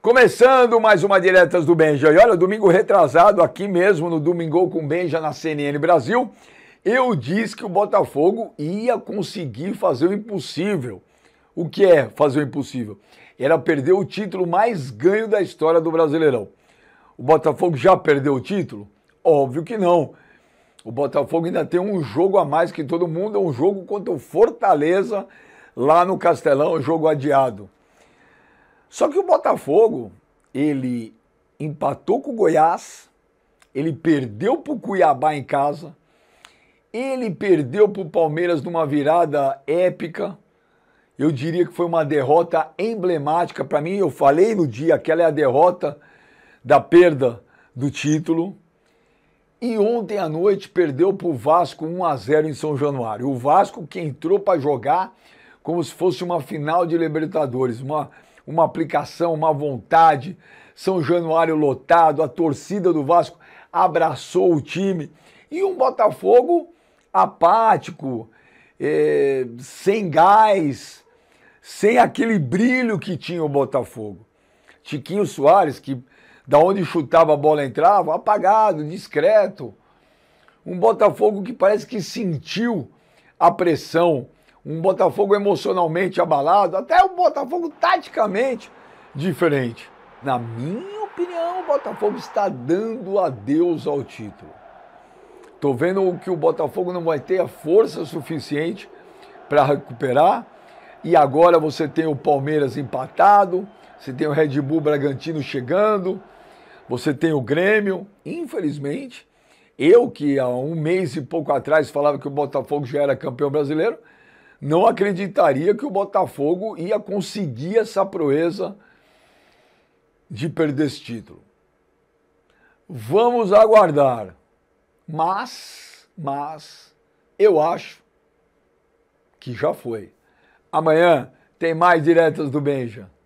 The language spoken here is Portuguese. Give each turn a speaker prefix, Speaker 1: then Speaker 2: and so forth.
Speaker 1: Começando mais uma Diretas do Benja. E olha, domingo retrasado, aqui mesmo no Domingo com Benja na CNN Brasil, eu disse que o Botafogo ia conseguir fazer o impossível. O que é fazer o impossível? Era perder o título mais ganho da história do Brasileirão. O Botafogo já perdeu o título? Óbvio que não. O Botafogo ainda tem um jogo a mais que todo mundo, é um jogo contra o Fortaleza lá no Castelão, jogo adiado. Só que o Botafogo, ele empatou com o Goiás, ele perdeu para o Cuiabá em casa, ele perdeu para o Palmeiras numa virada épica. Eu diria que foi uma derrota emblemática para mim. Eu falei no dia que é a derrota da perda do título. E ontem à noite perdeu para o Vasco 1 a 0 em São Januário. O Vasco que entrou para jogar como se fosse uma final de Libertadores, uma, uma aplicação, uma vontade. São Januário lotado, a torcida do Vasco abraçou o time. E um Botafogo apático, é, sem gás, sem aquele brilho que tinha o Botafogo. Tiquinho Soares, que da onde chutava a bola entrava, apagado, discreto. Um Botafogo que parece que sentiu a pressão, um Botafogo emocionalmente abalado, até um Botafogo taticamente diferente. Na minha opinião, o Botafogo está dando adeus ao título. Estou vendo que o Botafogo não vai ter a força suficiente para recuperar. E agora você tem o Palmeiras empatado, você tem o Red Bull Bragantino chegando. Você tem o Grêmio, infelizmente. Eu, que há um mês e pouco atrás falava que o Botafogo já era campeão brasileiro, não acreditaria que o Botafogo ia conseguir essa proeza de perder esse título. Vamos aguardar. Mas, mas, eu acho que já foi. Amanhã tem mais diretas do Benja.